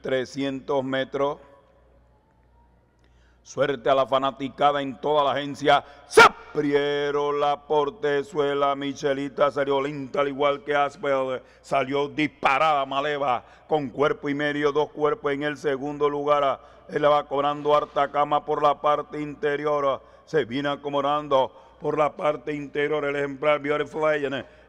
300 metros. Suerte a la fanaticada en toda la agencia. Sapriero, la portezuela, Michelita salió linda al igual que Aspel, salió disparada Maleva con cuerpo y medio, dos cuerpos en el segundo lugar. Él va cobrando harta cama por la parte interior. Se viene acomodando por la parte interior el ejemplar Beautiful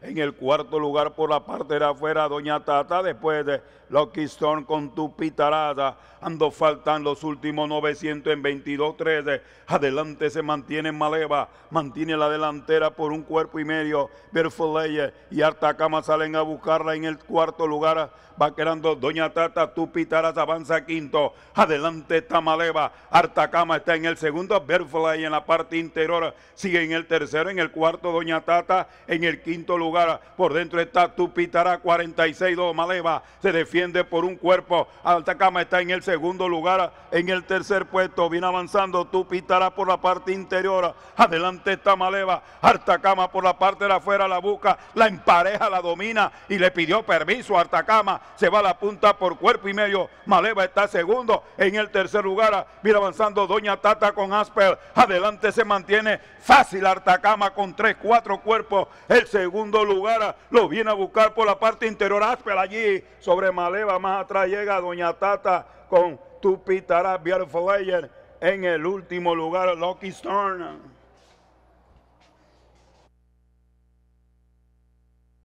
En el cuarto lugar por la parte de afuera Doña Tata después de Lucky Stone con tu pitarada. Ando faltan los últimos 900 en 22-13. Adelante se mantiene Maleva. Mantiene la delantera por un cuerpo y medio. Beautiful Agent y Artacama salen a buscarla en el cuarto lugar. Va quedando Doña Tata, tu pitarada avanza quinto. Adelante está Maleva. Artacama está en el segundo. Beautiful en la parte interior sigue en el tercero, en el cuarto Doña Tata, en el quinto lugar por dentro está Tupitará 46 2 Maleva, se defiende por un cuerpo, Altacama está en el segundo lugar, en el tercer puesto viene avanzando Tupitará por la parte interior, adelante está Maleva, Altacama por la parte de afuera la busca, la empareja, la domina y le pidió permiso a Altacama, se va a la punta por cuerpo y medio, Maleva está segundo, en el tercer lugar viene avanzando Doña Tata con Asper, adelante se mantiene fácil Cartacama con tres, cuatro cuerpos. El segundo lugar ah, lo viene a buscar por la parte interior áspera allí. Sobre Maleva, más atrás llega Doña Tata con Tupitara Beautiful Ayer. En el último lugar, Lucky Stone.